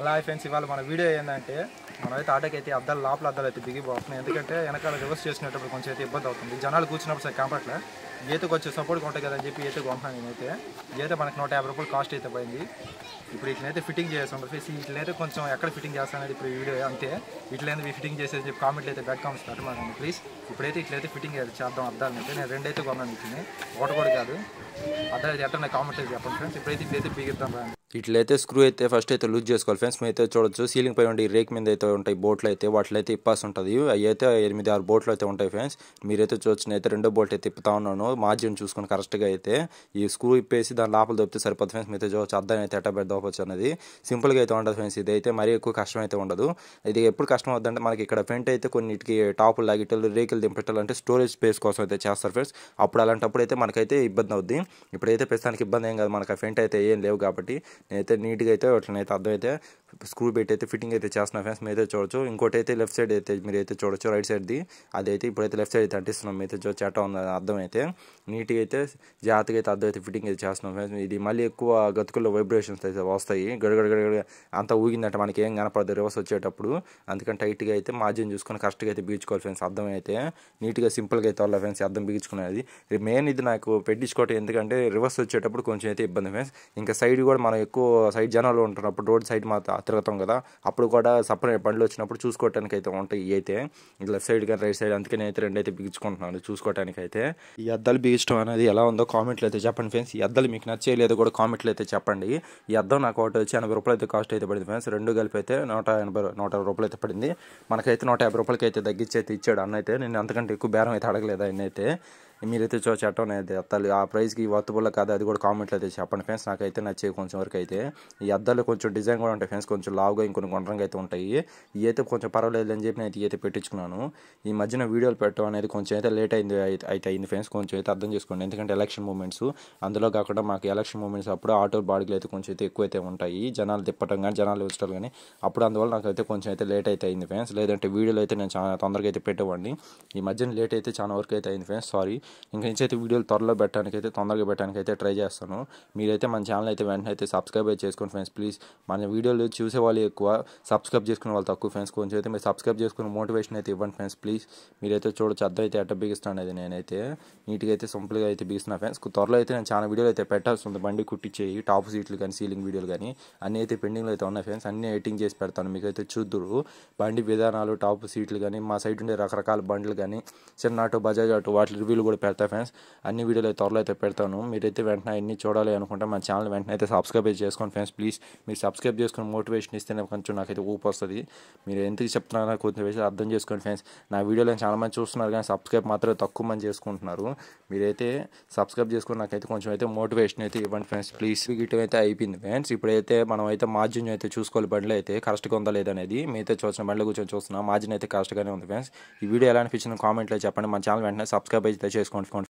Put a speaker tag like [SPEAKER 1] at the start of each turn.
[SPEAKER 1] అలా ఫ్రెండ్స్ ఇవాళ మన వీడియో ఏంటంటే మనమైతే అయితే అద్దాలు లోపల అద్దాలు అయితే దిగిపోతున్నాయి ఎందుకంటే వెనకాల రివర్స్ చేసినప్పుడు కొంచెం అయితే ఇబ్బంది అవుతుంది జనాలు కూర్చున్నప్పుడు సరే కంపట్లే గీతకు వచ్చే సపోర్ట్ కొంటాయి కదా అని చెప్పి గీత కొంటున్నాను నేనైతే గీత మనకు నూట యాభై రూపాయలు కాస్ట్ అయితే పోయింది ఇప్పుడు ఇట్లయితే ఫిట్టింగ్ చేస్తాం ఫేస్ ఇట్లయితే కొంచెం ఎక్కడ ఫిట్టింగ్ చేస్తాననేది ఇప్పుడు వీడియో అంతే ఇట్లయితే ఫిట్టింగ్ చేసేది చెప్పి కామెంట్లు అయితే బ్యాడ్ కామెంట్స్ పెట్టమన్నాను ప్లీజ్ ఇప్పుడైతే ఇట్లయితే ఫిట్టింగ్ చేద్దాం అద్దాలు అయితే నేను రెండైతే కొన్నాను ఇచ్చింది ఒకటి కూడా కాదు అద్దాలు ఎట్లా కామెంట్ అయితే చెప్పండి ఫ్రెండ్స్ ఇప్పుడైతే ఇట్లయితే బిగిద్దాం ఇట్లయితే స్క్రూ అయితే ఫస్ట్ అయితే లూజ్ చేసుకోవాలి ఫ్రెండ్స్ మేము అయితే చూడొచ్చు సీలింగ్ పై ఉండి రేక్ మీద అయితే ఉంటాయి బోట్లు అయితే వాటిలో అయితే ఇప్పాల్సి ఉంటుంది అవి అయితే ఎనిమిది ఆరు బోట్లు అయితే ఉంటాయి ఫ్రెండ్స్ మీరైతే చూసిన అయితే రెండో బోల్ట్ అయితే తిప్పుతా ఉన్నాను మార్జిన్ చూసుకుని కరెక్ట్గా అయితే ఈ స్క్రూ ఇప్పేసి దాని లోపల దొప్పితే సరిపోతుంది ఫ్రెండ్స్ మీతో చూడవచ్చు అద్దాన్ని అయితే ఎట్టా పెద్ద దోపచ్చు అనేది సింపుల్గా అయితే ఉండదు ఫ్రెండ్స్ ఇది అయితే మరీ ఎక్కువ కష్టం అయితే ఉండదు ఇది ఎప్పుడు కష్టం అవుతుందంటే మనకి ఇక్కడ పెంట్ అయితే కొన్నిటికి టాపులు లాగిటలు రేకులు దింపెట్టాలంటే స్టోరేజ్ స్పేస్ కోసం అయితే చేస్తారు ఫ్రెండ్స్ అప్పుడు అలాంటప్పుడు అయితే మనకైతే ఇబ్బంది అవుద్ది ఇప్పుడైతే ప్రస్తుతానికి ఇబ్బంది ఏం కాదు మనకు ఆ అయితే ఏం లేవు కాబట్టి నేనైతే నీట్గా అయితే నైతే అర్థమైతే స్క్రూ పెట్టి అయితే ఫిట్టింగ్ అయితే చేస్తున్నా ఫ్రెండ్స్ మీద చూడొచ్చు ఇంకోటి అయితే లెఫ్ట్ సైడ్ అయితే మీరు అయితే చూడొచ్చు రైట్ సైడ్ది అదైతే ఇప్పుడైతే లెఫ్ట్ సైడ్ అయితే అంటిస్తున్నాం మీరైతే చూడ చెట్ట ఉంది అర్థం అయితే నీట్గా అయితే జాగ్రత్తగా అయితే అర్థం అయితే ఫిట్టింగ్ అయితే చేస్తున్నాం ఫ్రెండ్స్ ఇది మళ్ళీ ఎక్కువ గతుకుల్లో వైబ్రేషన్స్ అయితే వస్తాయి గడగడ గడగడ అంత ఊగిందంటే మనకి ఏం కనపడదు రివర్స్ వచ్చేటప్పుడు అందుకని టైట్గా అయితే మార్జిన్ చూసుకొని కరెక్ట్గా అయితే బీచ్కోవాలి ఫ్రెండ్స్ అర్థం అయితే నీట్గా సింపుల్గా అయితే వాళ్ళ ఫ్రెండ్స్ అర్థం బిగించుకునేది మెయిన్ ఇది నాకు పెట్టించుకోవటం ఎందుకంటే రివర్స్ వచ్చేటప్పుడు కొంచెం అయితే ఇబ్బంది ఫ్రెండ్స్ ఇంకా సైడ్ కూడా మనం ఎక్కువ సైడ్ జనాలు ఉంటున్నప్పుడు రోడ్ సైడ్ మా తిరుగుతాం కదా అప్పుడు కూడా సపరేట్ బండ్లు వచ్చినప్పుడు చూసుకోవటానికి అయితే ఉంటాయి అయితే లెఫ్ట్ సైడ్ కానీ రైట్ సైడ్ అందుకే అయితే రెండు అయితే బిగించుకుంటున్నాను చూసుకోవటానికి అయితే ఈ అద్దాలు బిగించడం అనేది ఎలా ఉందో కామెంట్లు అయితే చెప్పండి ఫ్రెండ్స్ ఈ అద్దాలు మీకు నచ్చేయలేదు కూడా కామెంట్లు అయితే చెప్పండి ఈ అద్దం నాకు ఒకటి వచ్చి ఎనభై రూపాయలు అయితే కాస్ట్ అయితే పడింది ఫ్రెండ్స్ రెండు కలిపి అయితే నూట ఎనభై నూట రూపాయలు అయితే పడింది మనకైతే నూట యాభై రూపాయలకి అయితే తగ్గించి అయితే ఇచ్చాడు అన్నైతే నేను అంతకంటే ఎక్కువ బేరం అయితే అడగలేదు ఆయన అయితే మీరైతే చట్టం అనేది అద్దాలు ఆ ప్రైస్కి వర్తబుల్ కాదు అది కూడా కామెంట్లో అయితే చెప్పండి ఫ్రెండ్స్ నాకైతే నచ్చే కొంచెం వరకు అయితే ఈ అద్దాలు కొంచెం డిజైన్ కూడా ఉంటాయి ఫ్రెండ్స్ కొంచెం లావుగా ఇంకొన్ని గుండ్రంగా అయితే ఉంటాయి అయితే కొంచెం పర్వాలేదు అని చెప్పి నేను అయితే పెట్టించుకున్నాను ఈ మధ్యన వీడియోలు పెట్టడం అనేది కొంచెం అయితే లేట్ అయింది అయితే అయింది ఫ్రెండ్స్ కొంచెం అయితే అర్థం చేసుకోండి ఎందుకంటే ఎలక్షన్ మూమెంట్స్ అందులో కాకుండా మాకు ఎలక్షన్ మూమెంట్స్ అప్పుడు ఆటో బాడీలు అయితే కొంచెం అయితే ఎక్కువ అయితే ఉంటాయి జనాలు తిప్పడం కానీ జనాలు వచ్చడం కానీ అప్పుడు అందువల్ల నాకైతే కొంచెం అయితే లేట్ అయితే అయింది ఫ్రెండ్స్ లేదంటే వీడియోలు అయితే నేను చాలా తొందరగా అయితే పెట్టేవాడిని ఈ మధ్యన లేట్ అయితే చాలా వరకు అయితే అయింది ఫ్రెండ్స్ సారీ ఇంకా నుంచి అయితే వీడియోలు త్వరలో పెట్టడానికి అయితే తొందరగా పెట్టడానికి అయితే ట్రై చేస్తాను మీరైతే మన ఛానల్ అయితే వెంటనే అయితే సబ్స్క్రైబ్ అయితే చేసుకోండి ఫ్రెండ్స్ ప్లీజ్ మన వీడియోలు చూసే వాళ్ళు ఎక్కువ సబ్స్క్రైబ్ చేసుకునే వాళ్ళు తక్కువ ఫ్రెండ్స్ కొంచెం అయితే మీరు సబ్స్క్రైబ్ చేసుకుని మోటివేషన్ అయితే ఇవ్వండి ఫ్రెండ్స్ ప్లీజ్ మీరైతే చూడొచ్చు అద్దం అయితే అట్ట బిగిస్తాను అది నేనైతే నీట్గా అయితే సింపుల్గా అయితే బిగిస్తున్నా ఫ్రెండ్స్ త్వరలో అయితే నేను చాలా వీడియోలు అయితే పెట్టాల్సి ఉంది బండి కుట్టించేయి టాప్ సీట్లు కానీ సీలింగ్ వీడియోలు కానీ అన్నీ అయితే పెండింగ్లో అయితే ఉన్నాయి ఫ్రెండ్స్ అన్ని ఎడిటింగ్ చేసి పెడతాను మీకు అయితే చూద్దురు బండి విధానాలు టాప్ సీట్లు కానీ మా సైడ్ ఉండే రకరకాల బండ్లు కానీ చిన్న ఆటో బజాజ్ ఆటో వాటి రివ్యూలు కూడా కూడా పెడతా ఫ్రెండ్స్ అన్ని వీడియోలు అయితే త్వరలో అయితే పెడతాను మీరైతే వెంటనే అన్ని చూడాలి అనుకుంటే మన ఛానల్ వెంటనే అయితే సబ్స్క్రైబ్ చేసుకోండి ఫ్రెండ్స్ ప్లీజ్ మీరు సబ్స్క్రైబ్ చేసుకుని మోటివేషన్ ఇస్తే కొంచెం నాకైతే ఊపు వస్తుంది మీరు ఎందుకు చెప్తున్నారో కొంచెం అర్థం చేసుకోండి ఫ్రెండ్స్ నా వీడియోలో చాలా మంది చూస్తున్నారు కానీ సబ్స్క్రైబ్ మాత్రం తక్కువ మంది చేసుకుంటున్నారు మీరైతే సబ్స్క్రైబ్ చేసుకుని నాకైతే కొంచెం అయితే మోటివేషన్ అయితే ఇవ్వండి ఫ్రెండ్స్ ప్లీజ్ గిట్టం అయితే అయిపోయింది ఫ్రెండ్స్ ఇప్పుడైతే మనం అయితే మార్జిన్ అయితే చూసుకోవాలి బండ్లు అయితే కరెక్ట్గా ఉందా లేదనేది మీతో చూసిన బండ్లు కూర్చొని చూస్తున్నాం మార్జిన్ అయితే కరెక్ట్గానే ఉంది ఫ్రెండ్స్ ఈ వీడియో ఎలా అనిపించిన కామెంట్లో చెప్పండి మన ఛానల్ వెంటనే సబ్స్క్రైబ్ అయితే చేసుకోండి